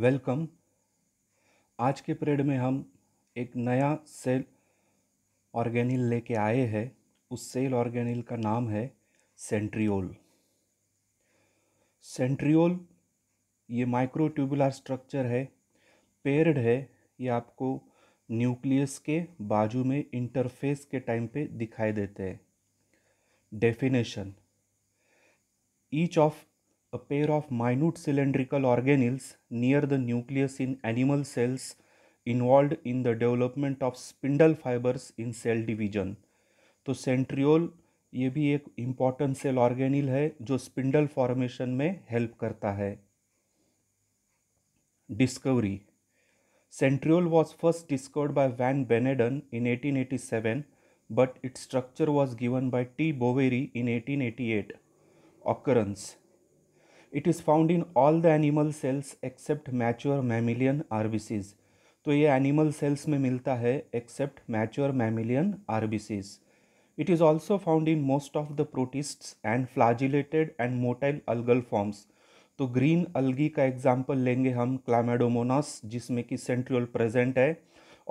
Welcome आज के parade में हम एक नया सेल ऑर्गेनिल लेके आए हैं उस सेल ऑर्गेनिल का नाम है सेंट्रियोल सेंट्रियोल ये माइक्रोट्यूबुलर स्ट्रक्चर है पेयर्ड है ये आपको न्यूक्लियस के बाजू में इंटरफेस के टाइम पे दिखाई देते हैं definition each of a pair of minute cylindrical organelles near the nucleus in animal cells involved in the development of spindle fibers in cell division तो सेंट्रियोल ये भी एक इम्पॉर्टेंट सेल ऑर्गेनिल है जो स्पिंडल फॉर्मेशन में help करता है discovery centriole was first discovered by Van Beneden in 1887 but its structure was given by T. Boveri in 1888. Occurrence it is found in all the animal cells except mature mammalian RBCs तो ये animal cells में मिलता है except mature mammalian RBCs it is also found in most of the protists and flagellated and motile algal forms तो green algae का example लेंगे हम क्लामेडोमोनास जिसमें कि सेंट्रियल प्रेजेंट है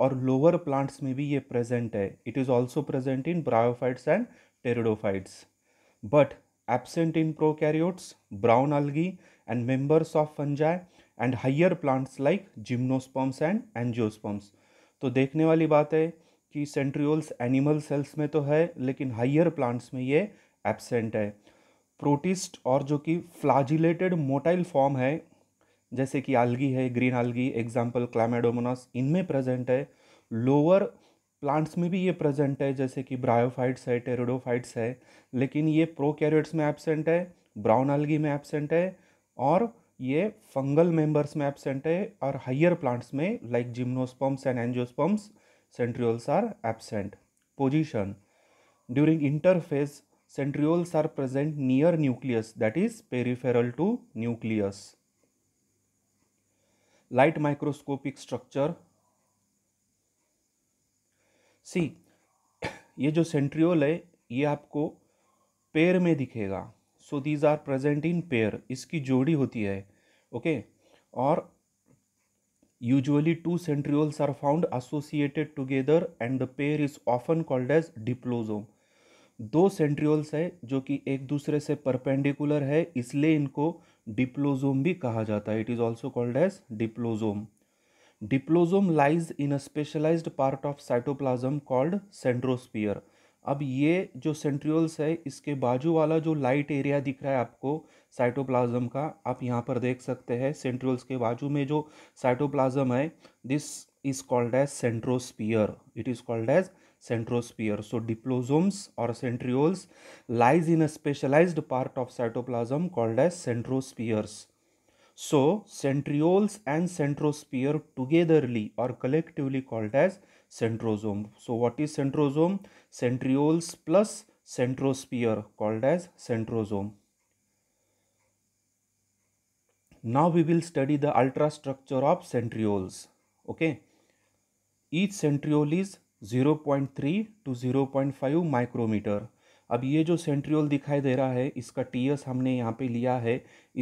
और लोअर प्लांट्स में भी ये प्रेजेंट है it is also present in bryophytes and pteridophytes but absent in prokaryotes, brown algae and members of fungi and higher plants like gymnosperms and angiosperms. तो देखने वाली बात है कि सेंट्रियोल्स एनिमल सेल्स में तो है लेकिन हाइयर प्लांट्स में ये एब्सेंट है प्रोटिस्ट और जो कि फ्लाजिलेटेड मोटाइल फॉर्म है जैसे कि आलगी है ग्रीन आलगी एग्जाम्पल क्लामेडोमोनास इनमें प्रेजेंट है लोअर प्लांट्स में भी ये प्रेजेंट है जैसे कि ब्रायोफाइट्स है टेरोडोफाइट्स है लेकिन ये प्रोकैरियोट्स में एब्सेंट है ब्राउन अलगी में एब्सेंट है और ये फंगल मेंबर्स में एब्सेंट है और हाइयर प्लांट्स में like gymnosperms and angiosperms centrioles are absent position during interphase centrioles are present near nucleus that is peripheral to nucleus light microscopic structure see ये जो सेंट्रियोल है ये आपको पेयर में दिखेगा so these are present in pair इसकी जोड़ी होती है ओके okay? और usually two centrioles are found associated together and the pair is often called as diplosome दो सेंट्रियोल्स है जो कि एक दूसरे से परपेंडिकुलर है इसलिए इनको डिप्लोजोम भी कहा जाता है it is also called as diplosome diplosome lies in a specialised part of cytoplasm called centrosphere अब ये जो सेंट्रियोल्स है इसके बाजू वाला जो लाइट एरिया दिख रहा है आपको साइटोप्लाज्म का आप यहाँ पर देख सकते हैं सेंट्रियोल्स के बाजू में जो साइटोप्लाज्म है this is called as centrosphere it is called as centrosphere so diplosomes और centrioles lies in a specialised part of cytoplasm called as centrospheres So centrioles and centrosphere togetherly are collectively called as centrosome. So what is centrosome? Centrioles plus centrosphere called as centrosome. Now we will study the ultrastructure of centrioles. Okay. Each centriole is 0.3 to 0.5 micrometer अब ये जो centriole दिखाई दे रहा है इसका T S हमने यहाँ पे लिया है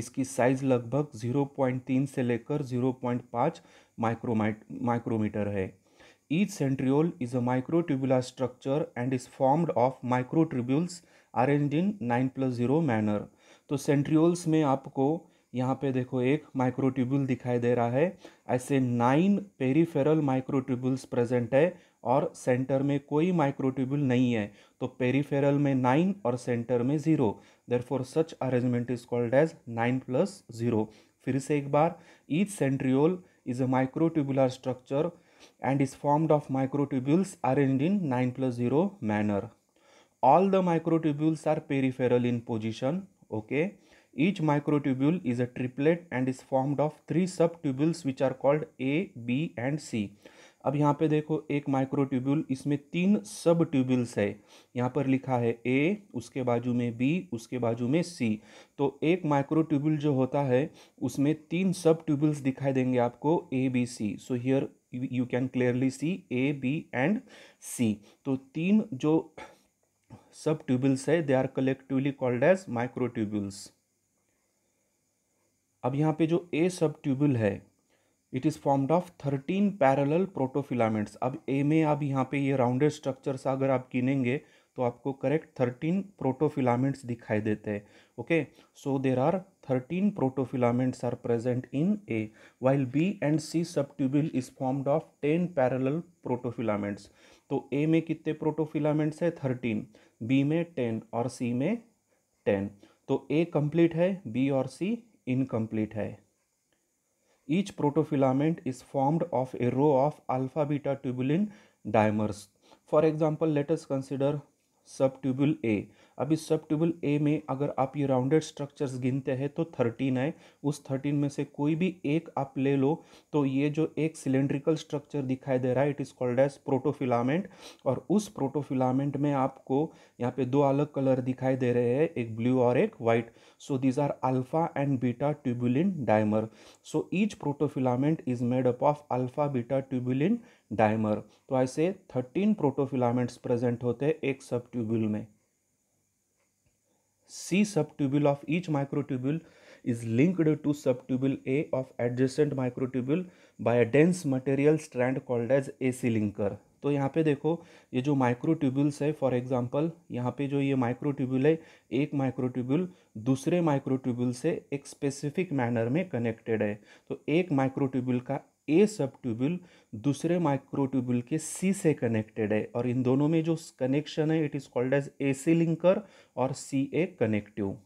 इसकी साइज़ लगभग ज़ीरो पॉइंट तीन से लेकर ज़ीरो पॉइंट पाँच माइक्रोमीटर है each centriole is a microtubular structure and is formed of microtubules arrange in nine plus zero manner तो सेंट्रियोल्स में आपको यहाँ पे देखो एक माइक्रोट्यूबुल दिखाई दे रहा है ऐसे नाइन पेरीफेरल माइक्रोट्यूबुल्स प्रेजेंट है और सेंटर में कोई माइक्रोट्यूबुल नहीं है तो पेरीफेरल में नाइन और सेंटर में zero therefore such arrangement is called as nine plus zero फिर से एक बार each centriole is a microtubular structure and is formed of microtubules arrange in nine plus zero manner all the microtubules are peripheral in position okay each microtubule is a triplet and is formed of three subtubules which are called A B and C अब यहाँ पे देखो एक microtubule इसमें तीन सब subtubules है यहाँ पर लिखा है ए उसके बाजू में बी उसके बाजू में सी तो एक माइक्रोट्यूब्यूल जो होता है उसमें तीन सब ट्यूब्यूल्स दिखाई देंगे आपको A B C so here you can clearly see A B and C तो तीन जो सब ट्यूब्यूल्स है they are collectively called as microtubules अब यहाँ पे जो ए सब ट्यूब्यूल है it is formed of thirteen parallel protofilaments अब ए में आप यहाँ पे ये राउंडेड स्ट्रक्चर्स अगर आप गिनेंगे तो आपको करेक्ट थर्टीन प्रोटोफिलामेंट्स दिखाई देते हैं okay so there are thirteen protofilaments are present in A while B and C subtubule is formed of ten parallel protofilaments तो ए में कितने प्रोटोफिलामेंट्स तो है थर्टीन बी में टेन और सी में टेन तो ए कंप्लीट है बी और सी इनकम्प्लीट है Each protofilament is formed of a row of alpha beta tubulin dimers. For example, let us consider subtubule A. अभी सब टेबल ए में अगर आप ये राउंडेड स्ट्रक्चर्स गिनते हैं तो थर्टीन आए उस थर्टीन में से कोई भी एक आप ले लो तो ये जो एक सिलेंड्रिकल स्ट्रक्चर दिखाई दे रहा है it is called as protofilament और उस प्रोटोफिलामेंट में आपको यहाँ पे दो अलग कलर दिखाई दे रहे हैं एक ब्लू और एक white so these are alpha and beta tubulin dimer so each protofilament is made up of alpha beta tubulin dimer तो ऐसे थर्टीन प्रोटोफिलामेंट्स प्रेजेंट होते हैं एक सब ट्यूबुल में C subtubule of each microtubule is linked to subtubule A of adjacent microtubule by a dense material strand called as AC linker. तो यहाँ पे देखो ये जो माइक्रोट्यूब्यूल्स है फॉर एग्जांपल यहाँ पे जो ये माइक्रोट्यूब्यूल है एक माइक्रोट्यूब्यूल दूसरे माइक्रोट्यूब्यूल से एक स्पेसिफिक मैनर में कनेक्टेड है तो एक माइक्रोट्यूब्यूल का ए सब ट्यूबुल दूसरे माइक्रो के सी से कनेक्टेड है और इन दोनों में जो कनेक्शन है it is called as A C linker और C A connective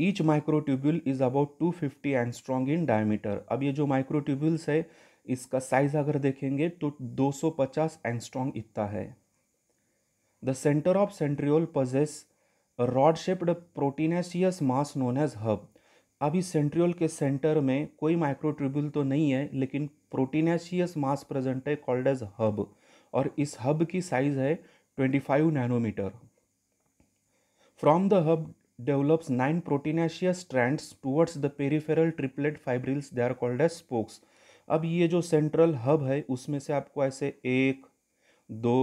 each microtubule is about two fifty angstrom in diameter अब ये जो माइक्रोट्यूब्यूल्स है इसका साइज अगर देखेंगे तो दो सौ पचास एंड स्ट्रॉन्ग इतना है the centre of centriole possesses rod shaped proteinaceous mass known as hub अभी सेंट्रियोल के सेंटर में कोई माइक्रोट्रिब्यूल तो नहीं है लेकिन प्रोटीनेशियस मास प्रेजेंट है कॉल्ड एज हब और इस हब की साइज है 25 nanometre from the hub develops nine proteinaceous strands towards the peripheral triplet fibrils they are called as spokes अब ये जो सेंट्रल हब है उसमें से आपको ऐसे एक दो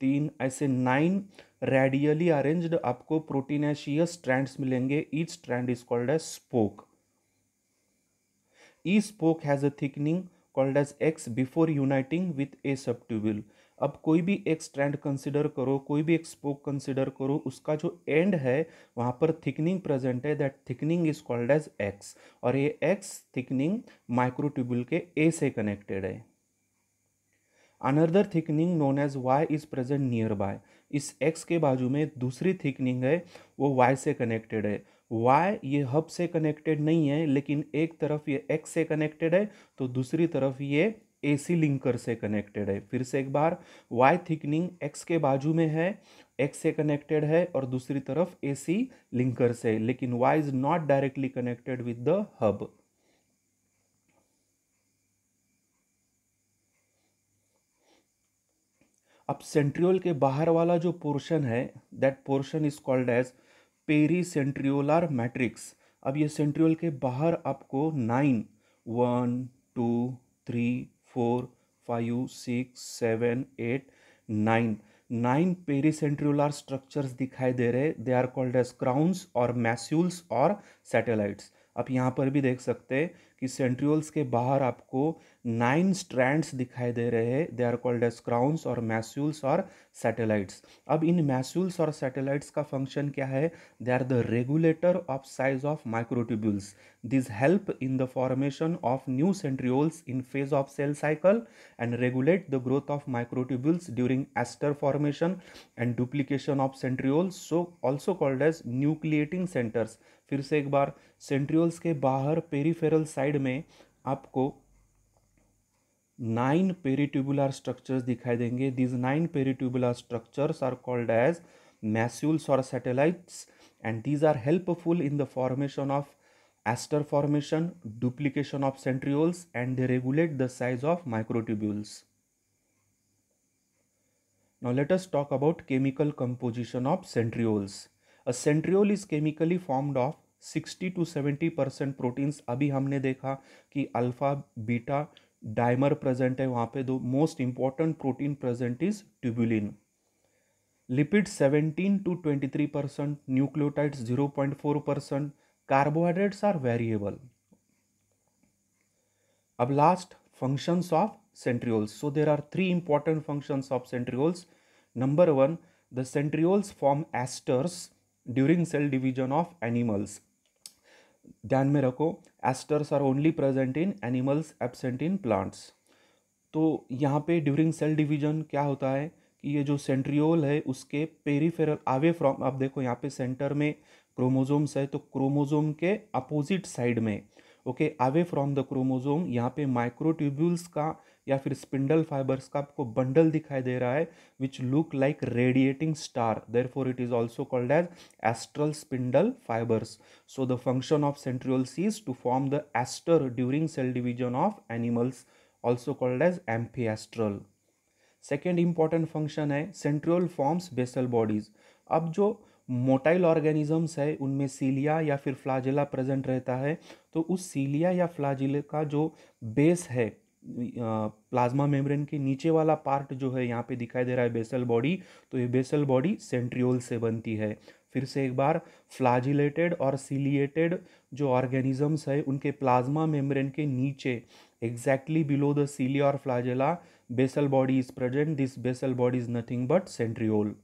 तीन ऐसे नाइन रेडियली अरेंज्ड आपको प्रोटीनेशियस स्ट्रैंड्स मिलेंगे each strand is called as spoke each spoke has a thickening called as X before uniting with A subtubule अब कोई भी एक स्ट्रैंड कंसिडर करो कोई भी एक स्पोक कंसिडर करो उसका जो एंड है वहाँ पर थिकनिंग प्रेजेंट है that thickening is called as X और ये एक्स थिकनिंग माइक्रोट्यूबुल के ए से कनेक्टेड है another thickening known as Y is present nearby इस एक्स के बाजू में दूसरी थिकनिंग है वो वाई से कनेक्टेड है वाई ये हब से कनेक्टेड नहीं है लेकिन एक तरफ ये एक्स से कनेक्टेड है तो दूसरी तरफ ये ए सी लिंकर से कनेक्टेड है फिर से एक बार वाई थिकनिंग एक्स के बाजू में है एक्स से कनेक्टेड है और दूसरी तरफ ए सी लिंकर से लेकिन Y is not directly connected with the hub अब सेंट्रियोल के बाहर वाला जो पोर्शन है that portion is called as pericentriolar matrix अब ये सेंट्रियोल के बाहर आपको nine one two three four five six seven eight nine nine pericentriolar structures दिखाई दे रहे they are called as crowns और मैस्यूल्स और सैटेलाइट्स आप यहाँ पर भी देख सकते हैं कि सेंट्रियोल्स के बाहर आपको नाइन स्ट्रैंड्स दिखाई दे रहे हैं they are called as crowns और मैस्यूल्स और सैटेलाइट्स अब इन मैस्यूल्स और सैटेलाइट्स का फंक्शन क्या है they are the regulator of size of microtubules this help in the formation of new centrioles in phase of cell cycle and regulate the growth of microtubules during aster formation and duplication of centrioles so also called as nucleating centres फिर से एक बार centrioles के बाहर peripheral side slide में आपको nine peritubular structures दिखाई देंगे these nine peritubular structures are called as massules और satellites and these are helpful in the formation of aster formation duplication of centrioles and they regulate the size of microtubules now let us talk about chemical composition of centrioles a centriole is chemically formed of sixty to seventy percent proteins अभी हमने देखा कि alpha beta dimer present है वहाँ पे दो most important protein present is tubulin lipid seventeen to twenty three percent nucleotide zero point four percent carbohydrates are variable अब last functions of centrioles so there are three important function of centrioles number one the centrioles form asters during cell division of animals ध्यान में रखो asters are only present in animals absent in plants तो यहाँ पे during cell division क्या होता है कि ये जो सेंट्रियोल है उसके पेरीफेरल आवे फ्रॉम आप देखो यहाँ पे सेंटर में क्रोमोजोम्स है तो क्रोमोजोम के अपोजिट साइड में okay away from the chromosome यहाँ पे माइक्रोट्यूब्यूल्स का या फिर स्पिंडल फाइबर्स का आपको बंडल दिखाई दे रहा है which look like radiating star therefore it is also called as astral spindle fibres so the function of centriole is to form the aster during cell division of animals also called as amphiastral second important function है centriole forms basal bodies अब जो motile organisms है उनमें सीलिया या फिर flagella present रहता है तो उस सीलिया या फ्लाजिले का जो बेस है प्लाज्मा मेम्ब्रेन के नीचे वाला पार्ट जो है यहाँ पे दिखाई दे रहा है बेसल बॉडी तो ये बेसल बॉडी सेंट्रियोल से बनती है फिर से एक बार फ्लाजिलेटेड और सीलिएटेड जो ऑर्गेनिजम्स है उनके प्लाज्मा मेम्ब्रेन के नीचे एग्जैक्टली बिलो द सीलिया और flagella basal body is present this basal body is nothing but centriole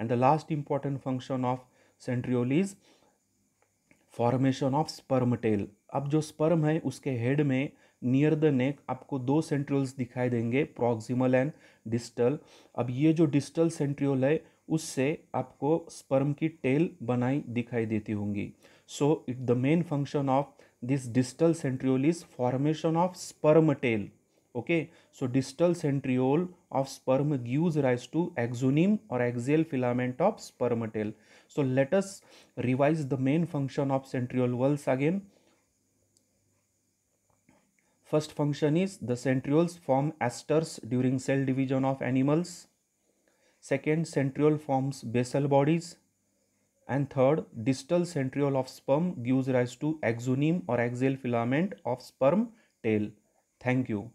and the last important function of centriole is formation of sperm tail अब जो sperm है उसके head में near the neck आपको दो सेंट्रियल्स दिखाई देंगे प्रॉक्सिमल एंड डिस्टल अब ये जो डिस्टल सेंट्रियोल है उससे आपको स्पर्म की टेल बनाई दिखाई देती होंगी so it the main function of this distal centriole is formation of sperm tail okay so distal centriole of sperm gives rise to axoneme और axial filament of sperm tail so let's revise the main function of centriole वर्ल्स again First function is the centrioles form asters during cell division of animals. Second, centriole forms basal bodies. And third, distal centriole of sperm gives rise to axoneme or axial filament of sperm tail. Thank you.